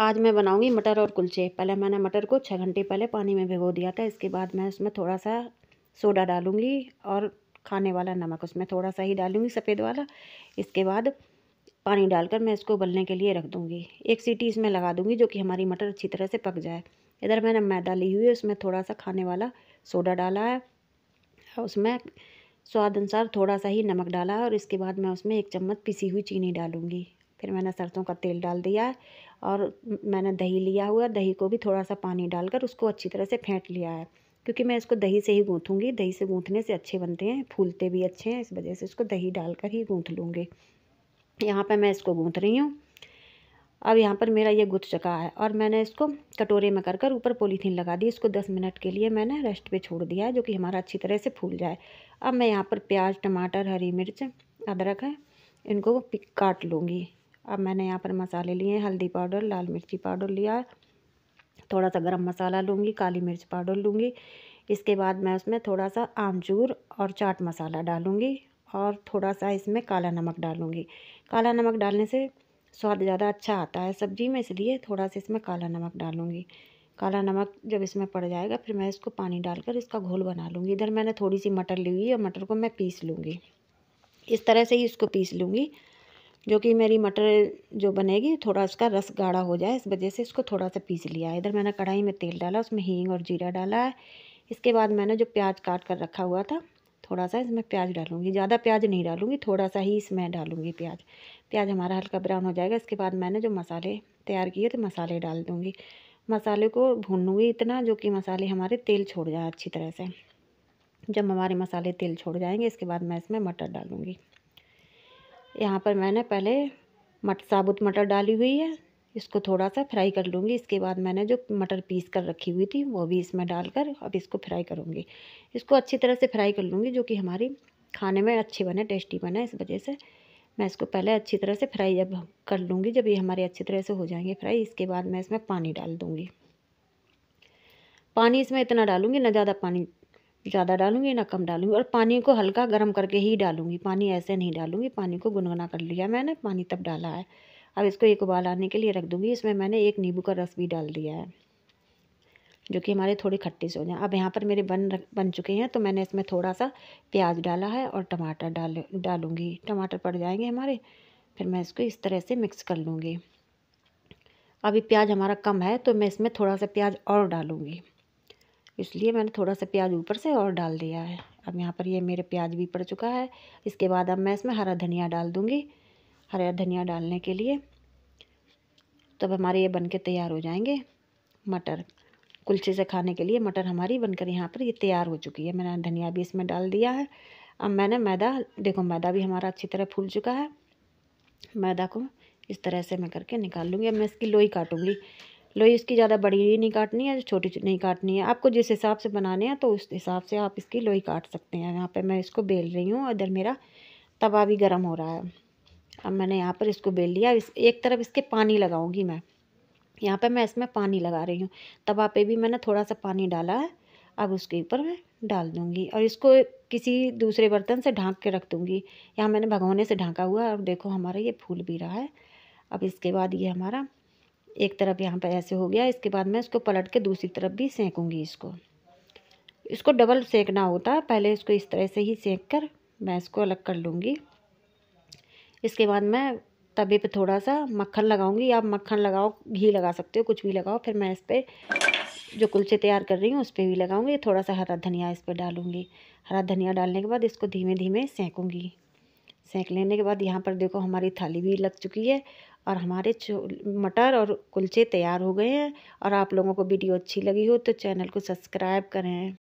आज मैं बनाऊंगी मटर और कुलचे पहले मैंने मटर को छः घंटे पहले पानी में भिगो दिया था इसके बाद मैं उसमें थोड़ा सा सोडा डालूंगी और खाने वाला नमक उसमें थोड़ा सा ही डालूंगी सफ़ेद वाला इसके बाद पानी डालकर मैं इसको उबलने के लिए रख दूँगी एक सीटी इसमें लगा दूंगी जो कि हमारी मटर अच्छी तरह से पक जाए इधर मैंने मैदा ली हुई है उसमें थोड़ा सा खाने वाला सोडा डाला है उसमें स्वाद अनुसार थोड़ा सा ही नमक डाला है और इसके बाद मैं उसमें एक चम्मच पिसी हुई चीनी डालूँगी फिर मैंने सरसों का तेल डाल दिया और मैंने दही लिया हुआ दही को भी थोड़ा सा पानी डालकर उसको अच्छी तरह से फेंट लिया है क्योंकि मैं इसको दही से ही गूँथूँगी दही से गूँथने से अच्छे बनते हैं फूलते भी अच्छे हैं इस वजह से इसको दही डालकर ही गूँथ लूँगी यहाँ पर मैं इसको गूँथ रही हूँ अब यहाँ पर मेरा ये गुथ चुका है और मैंने इसको कटोरे में कर कर ऊपर पोलीथीन लगा दी इसको दस मिनट के लिए मैंने रेस्ट पे छोड़ दिया है जो कि हमारा अच्छी तरह से फूल जाए अब मैं यहाँ पर प्याज टमाटर हरी मिर्च अदरक है इनको काट लूँगी अब मैंने यहाँ पर मसाले लिए हैं हल्दी पाउडर लाल मिर्ची पाउडर लिया थोड़ा सा गरम मसाला लूँगी काली मिर्च पाउडर लूँगी इसके बाद मैं उसमें थोड़ा सा आमचूर और चाट मसाला डालूँगी और थोड़ा सा इसमें काला नमक डालूँगी काला नमक डालने से स्वाद ज़्यादा अच्छा आता है सब्ज़ी में इसलिए थोड़ा सा इसमें काला नमक डालूँगी काला नमक जब इसमें पड़ जाएगा फिर मैं इसको पानी डालकर इसका घोल बना लूँगी इधर मैंने थोड़ी सी मटर ली हुई है मटर को मैं पीस लूँगी इस तरह से ही इसको पीस लूँगी जो कि मेरी मटर जो बनेगी थोड़ा उसका रस गाढ़ा हो जाए इस वजह से इसको थोड़ा सा पीस लिया है इधर मैंने कढ़ाई में तेल डाला उसमें हींग और जीरा डाला है इसके बाद मैंने जो प्याज काट कर रखा हुआ था थोड़ा सा इसमें प्याज डालूंगी ज़्यादा प्याज नहीं डालूंगी थोड़ा सा ही इसमें डालूंगी प्याज प्याज हमारा हल्का ब्राउन हो जाएगा इसके बाद मैंने जो मसाले तैयार किए थे मसाले डाल दूँगी मसाले को भूनूंगी इतना जो कि मसाले हमारे तेल छोड़ जाए अच्छी तरह से जब हमारे मसाले तेल छोड़ जाएंगे इसके बाद मैं इसमें मटर डालूँगी यहाँ पर मैंने पहले मट साबुत मटर डाली हुई है इसको थोड़ा सा फ्राई कर लूँगी इसके बाद मैंने जो मटर पीस कर रखी हुई थी वो भी इसमें डालकर अब इसको फ्राई करूँगी इसको अच्छी तरह से फ्राई कर लूँगी जो कि हमारी खाने में अच्छी बने टेस्टी बने इस वजह से मैं इसको पहले अच्छी तरह से फ्राई जब कर लूँगी जब ये हमारे अच्छी तरह से हो जाएंगे फ्राई इसके बाद मैं इसमें पानी डाल दूँगी पानी इसमें इतना डालूँगी ना ज़्यादा पानी ज़्यादा डालूंगी ना कम डालूंगी और पानी को हल्का गर्म करके ही डालूंगी पानी ऐसे नहीं डालूंगी पानी को गुनगुना कर लिया मैंने पानी तब डाला है अब इसको एक उबाल आने के लिए रख दूंगी इसमें मैंने एक नींबू का रस भी डाल दिया है जो कि हमारे थोड़े खट्टी से हो जाए अब यहाँ पर मेरे बन बन चुके हैं तो मैंने इसमें थोड़ा सा प्याज डाला है और टमाटर डाल डालूँगी टमाटर पड़ जाएंगे हमारे फिर मैं इसको इस तरह से मिक्स कर लूँगी अभी प्याज हमारा कम है तो मैं इसमें थोड़ा सा प्याज और डालूँगी इसलिए मैंने थोड़ा सा प्याज ऊपर से और डाल दिया है अब यहाँ पर ये मेरे प्याज भी पड़ चुका है इसके बाद अब मैं इसमें हरा धनिया डाल दूँगी हरा धनिया डालने के लिए तब तो हमारे ये बनके तैयार हो जाएंगे मटर कुलचे से खाने के लिए मटर हमारी बनकर यहाँ पर ये तैयार हो चुकी है मैंने धनिया भी इसमें डाल दिया है अब मैंने मैदा देखो मैदा भी हमारा अच्छी तरह फूल चुका है मैदा को इस तरह से मैं करके निकाल लूँगी अब मैं इसकी लोई काटूँगी लोई इसकी ज़्यादा बड़ी नहीं काटनी है छोटी नहीं काटनी है आपको जिस हिसाब से बनाने हैं तो उस हिसाब से आप इसकी लोई काट सकते हैं यहाँ पर मैं इसको बेल रही हूँ इधर मेरा तवा भी गर्म हो रहा है अब मैंने यहाँ पर इसको बेल लिया इस एक तरफ इसके पानी लगाऊंगी मैं यहाँ पर मैं इसमें पानी लगा रही हूँ तवा पे भी मैंने थोड़ा सा पानी डाला है अब उसके ऊपर मैं डाल दूँगी और इसको किसी दूसरे बर्तन से ढाँक के रख दूँगी यहाँ मैंने भगवने से ढाँका हुआ है देखो हमारा ये फूल भी रहा है अब इसके बाद ये हमारा एक तरफ यहाँ पर ऐसे हो गया इसके बाद मैं इसको पलट के दूसरी तरफ भी सेंकूँगी इसको इसको डबल सेकना होता है पहले इसको इस तरह से ही सेंक कर मैं इसको अलग कर लूँगी इसके बाद मैं तवे पे थोड़ा सा मक्खन लगाऊंगी आप मक्खन लगाओ घी लगा सकते हो कुछ भी लगाओ फिर मैं इस पर जो कुलचे तैयार कर रही हूँ उस पर भी लगाऊंगी थोड़ा सा हरा धनिया इस पर डालूँगी हरा धनिया डालने के बाद इसको धीमे धीमे सेंकूँगी सेंक लेने के बाद यहाँ पर देखो हमारी थाली भी लग चुकी है और हमारे मटर और कुलचे तैयार हो गए हैं और आप लोगों को वीडियो अच्छी लगी हो तो चैनल को सब्सक्राइब करें